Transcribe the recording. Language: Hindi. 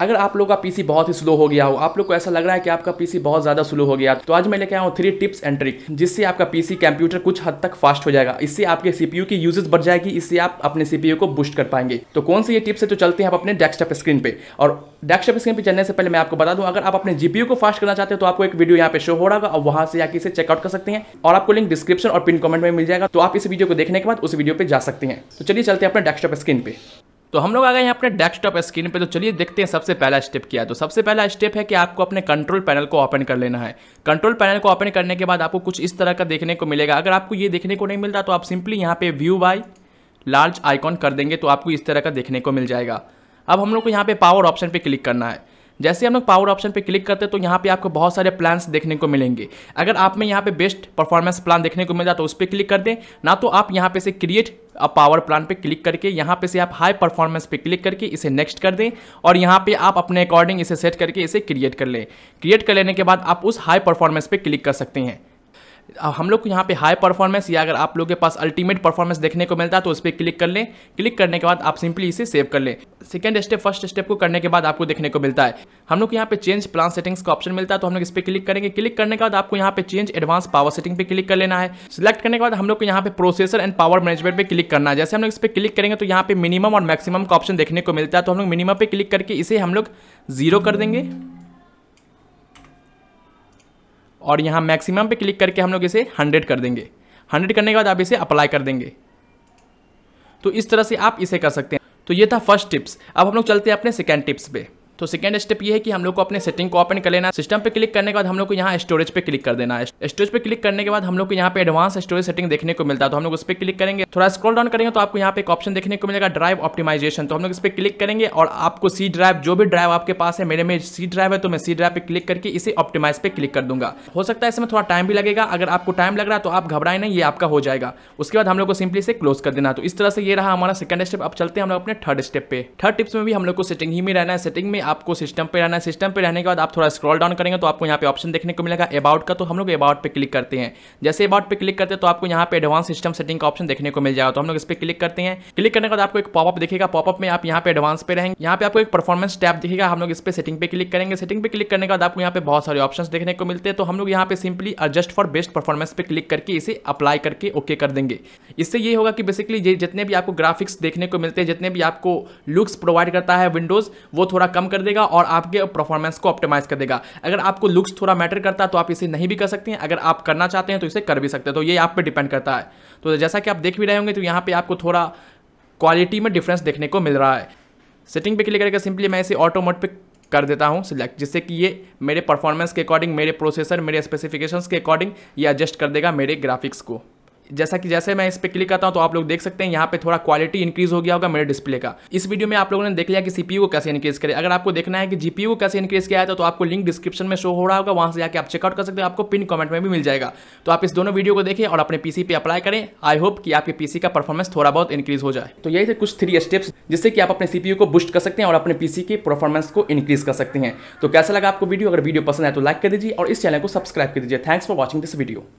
अगर आप लोग का पीसी बहुत ही स्लो हो गया हो आप लोग को ऐसा लग रहा है कि आपका पीसी बहुत ज़्यादा स्लो हो गया तो आज मैं लेके आया हूँ थ्री टिप्स एंड ट्रिक जिससे आपका पीसी कंप्यूटर कुछ हद तक फास्ट हो जाएगा इससे आपके सीपीयू की यूजेस बढ़ जाएगी इससे आप अपने सीपीयू को बूस्ट कर पाएंगे तो कौन सी ये टिप्स है तो चलते हैं आप अपने डेस्कटॉप स्क्रीन पर और डेस्कटॉप स्क्रीन पर चलने से पहले मैं आपको बता दूँ अगर आप अपने जीपीयू को फास्ट करना चाहते हैं तो आपको एक वीडियो यहाँ पे शो हो रहा होगा और वहाँ से आके इसे चेकआउट कर सकते हैं और आपको लिंक डिस्क्रिप्शन और पिन कमेंट में मिल जाएगा तो आप इस वीडियो को देखने के बाद उस वीडियो पर जा सकते हैं तो चलिए चलते हैं अपने डेस्कटॉप स्क्रीन पर तो हम लोग आ गए हैं अपने डेस्कटॉप स्क्रीन पे तो चलिए देखते हैं सबसे पहला स्टेप क्या है तो सबसे पहला स्टेप है कि आपको अपने कंट्रोल पैनल को ओपन कर लेना है कंट्रोल पैनल को ओपन करने के बाद आपको कुछ इस तरह का देखने को मिलेगा अगर आपको ये देखने को नहीं मिलता तो आप सिंपली यहाँ पे व्यू बाई लार्ज आइकॉन कर देंगे तो आपको इस तरह का देखने को मिल जाएगा अब हम लोग को यहाँ पे पावर ऑप्शन पे क्लिक करना है जैसे हम लोग पावर ऑप्शन पे क्लिक करते हैं तो यहाँ पे आपको बहुत सारे प्लान्स देखने को मिलेंगे अगर आप में यहाँ पे बेस्ट परफॉर्मेंस प्लान देखने को मिल जाए तो उस पर क्लिक कर दें ना तो आप यहाँ पे से क्रिएट अ पावर प्लान पे क्लिक करके यहाँ पे से आप हाई परफॉर्मेंस पे क्लिक करके इसे नेक्स्ट कर दें और यहाँ पे आप अपने अकॉर्डिंग इसे सेट करके इसे क्रिएट कर लें क्रिएट कर लेने के बाद आप उस हाई परफॉर्मेंस पे क्लिक कर सकते हैं हम लोग को यहाँ पे हाई परफॉर्मेंस या अगर आप लोग के पास अल्टीमेट परफॉर्मेंस देखने को मिलता है तो उस पर क्लिक कर लें क्लिक करने के बाद आप सिंपली इसे सेव कर लें सेकेंड स्टेप फर्स्ट स्टेप को करने के बाद आपको देखने को मिलता है हम लोग को यहाँ पे चेंज प्लान सेटिंग्स का ऑप्शन मिलता है तो हम लोग इस पर क्लिक करेंगे क्लिक करने के बाद आपको यहाँ पे चेंज एडवांस पावर सेटिंग पे क्लिक कर लेना है सिलेक्ट करने के बाद हम लोग को यहाँ पे प्रोसेसर एंड पावर मैनेजमेंट पे क्लिक करना है जैसे हम लोग इस पर क्लिक करेंगे तो यहाँ पे मिनिमम और मैक्सिमम का ऑप्शन देखने को मिलता है तो हम लोग मिनिमम पे क्लिक करके इसे हम लोग जीरो कर देंगे और यहाँ मैक्सिमम पे क्लिक करके हम लोग इसे हंड्रेड कर देंगे हंड्रेड करने के बाद आप इसे अप्लाई कर देंगे तो इस तरह से आप इसे कर सकते हैं तो ये था फर्स्ट टिप्स अब हम लोग चलते हैं अपने सेकेंड टिप्स पर तो सेकेंड स्टेप ये है कि हम लोग को अपने सेटिंग को ओपन कर लेना सिस्टम पे क्लिक करने के बाद हम लोग को यहाँ स्टोरेज पे क्लिक कर देना है स्टोरेज पे क्लिक करने के बाद हम लोग को यहाँ पे एडवांस स्टोरेज सेटिंग देखने को मिलता है तो हम लोग उस पर क्लिक करेंगे थोड़ा स्क्रॉल डाउन करेंगे तो आपको यहाँ पे एक ऑप्शन देखने को मिलेगा ड्राइव ऑप्टिमाइजेशन तो हम लोग इस पर क्लिक करेंगे और आपको सी ड्राइव जो भी ड्राइव आपके पास है मेरे में सी ड्राइव है तो मैं सी ड्राइव पे क्लिक करके इसे ऑप्टिमाइज पे क्लिक कर दूंगा हो सकता है इसमें थोड़ा टाइम भी लगेगा अगर आपको टाइम लग रहा है तो आप घबराए नहीं ये आपका हो जाएगा उसके बाद हम लोग को सिंपली से क्लोज कर देना तो इस तरह से ये रहा हमारा सेकंड स्टेप अब चलते हैं हम लोग अपने थर्ड स्टेप पे थर्ड टिप्स में भी हम लोग को सेटिंग ही में रहना है सेटिंग में आपको सिस्टम पे रहना है सिस्टम पे रहने के बाद आप थोड़ा स्क्रॉल डाउन करेंगे तो आपको यहाँ पे ऑप्शन देखने को मिलेगा अबाउट का तो हम लोग अबाउट पे क्लिक करते हैं जैसे अबाउट पे क्लिक करते हैं तो आपको यहाँ पे एडवांस सिस्टम सेटिंग का ऑप्शन देखने को मिल जाएगा तो हम लोग इस पर क्लिक करते हैं क्लिक करने के बाद आपको एक पॉपअप देखेगा पॉपअप में आप यहाँ पे एडवांस पे रहेंगे यहाँ पे आपको एक परफॉर्मेंस टैप देखेगा हम लोग इस पर सेटिंग पे क्लिक करेंगे सेटिंग पे क्लिक करने के बाद आपको यहाँ पे बहुत सारे ऑप्शन देखने को मिलते हैं तो हम लोग यहाँ पे simply adjust for best performance पे क्लिक करके इसे अप्लाई करके ओके कर देंगे इससे ये होगा कि बेसिकली जितने भी आपको ग्राफिक्स देखने को मिलते हैं जितने भी आपको लुक्स प्रोवाइड करता है विंडोज वो थोड़ा कम कर कर देगा और आपके परफॉर्मेंस को ऑप्टिमाइज कर देगा अगर आपको लुक्स थोड़ा मैटर करता है तो आप इसे नहीं भी कर सकते हैं अगर आप करना चाहते हैं तो इसे कर भी सकते हैं तो ये आप पर डिपेंड करता है तो जैसा कि आप देख भी रहे होंगे तो यहाँ पर आपको थोड़ा क्वालिटी में डिफरेंस देखने को मिल रहा है सेटिंग पे क्लिक करके सिंपली मैं इसे ऑटो मोड पे कर देता हूँ सिलेक्ट जिससे कि ये मेरे परफॉर्मेंस के अकॉर्डिंग मेरे प्रोसेसर मेरे स्पेसिफिकेशंस के अकॉर्डिंग ये एडजस्ट कर देगा मेरे ग्राफिक्स को जैसा कि जैसे मैं इस पर क्लिक करता हूँ तो आप लोग देख सकते हैं यहाँ पे थोड़ा क्वालिटी इंक्रीज हो गया होगा मेरे डिस्प्ले का इस वीडियो में आप लोगों ने देख लिया कि सीपीयू को कैसे इंक्रीज करें अगर आपको देखना है कि जीपीयू को कैसे इंक्रीज किया है तो आपको लिंक डिस्क्रिप्शन में शो हो रहा होगा वहाँ से जाकर आप चेकआउट कर सकते हैं आपको पिन कमेंट में भी मिल जाएगा तो आप इस दोनों वीडियो को देखें और अपने पीसी पे अप्लाई करें आई होप कि आपके पीसी का परफॉर्मेंस थोड़ा बहुत इंक्रीज हो जाए तो यही थे कुछ थ्री स्टेप्स जिससे कि आप अपने सीपीयू को बूस्ट कर सकते हैं और अपने पीसी की परफॉर्मेंस को इंक्रीज कर सकते हैं तो कैसा लगा आपको वीडियो अगर वीडियो पसंद है तो लाइक कर दीजिए और इस चैनल को सब्सक्राइब कर दीजिए thanks for watching this video